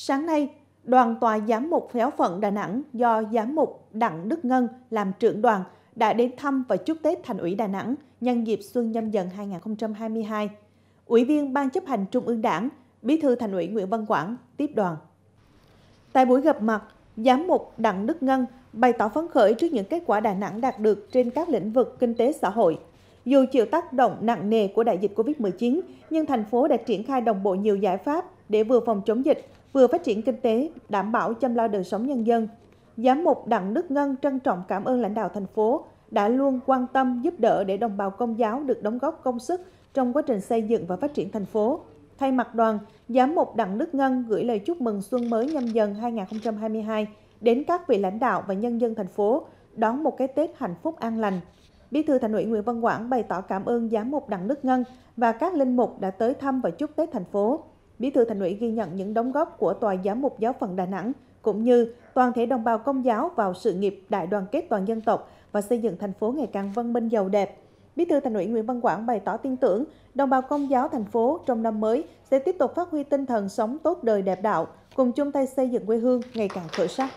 Sáng nay, đoàn tòa giám mục phéo phận Đà Nẵng do giám mục Đặng Đức Ngân làm trưởng đoàn đã đến thăm và chúc Tết Thành ủy Đà Nẵng nhân dịp xuân nhâm dần 2022. Ủy viên Ban chấp hành Trung ương Đảng, Bí thư Thành ủy Nguyễn Văn Quảng tiếp đoàn. Tại buổi gặp mặt, Giám mục Đặng Đức Ngân bày tỏ phấn khởi trước những kết quả Đà Nẵng đạt được trên các lĩnh vực kinh tế xã hội. Dù chịu tác động nặng nề của đại dịch COVID-19, nhưng thành phố đã triển khai đồng bộ nhiều giải pháp để vừa phòng chống dịch, vừa phát triển kinh tế, đảm bảo chăm lo đời sống nhân dân. Giám mục Đặng Đức Ngân trân trọng cảm ơn lãnh đạo thành phố đã luôn quan tâm giúp đỡ để đồng bào công giáo được đóng góp công sức trong quá trình xây dựng và phát triển thành phố. Thay mặt đoàn, Giám mục Đặng Đức Ngân gửi lời chúc mừng xuân mới nhâm dần 2022 đến các vị lãnh đạo và nhân dân thành phố đón một cái Tết hạnh phúc an lành. Bí thư Thành ủy Nguyễn Văn Quảng bày tỏ cảm ơn Giám mục Đặng Đức Ngân và các linh mục đã tới thăm và chúc Tết thành phố. Bí thư Thành ủy ghi nhận những đóng góp của Tòa Giám mục Giáo phận Đà Nẵng cũng như toàn thể đồng bào công giáo vào sự nghiệp đại đoàn kết toàn dân tộc và xây dựng thành phố ngày càng văn minh giàu đẹp. Bí thư Thành ủy Nguyễn Văn Quảng bày tỏ tin tưởng đồng bào công giáo thành phố trong năm mới sẽ tiếp tục phát huy tinh thần sống tốt đời đẹp đạo, cùng chung tay xây dựng quê hương ngày càng khởi sắc.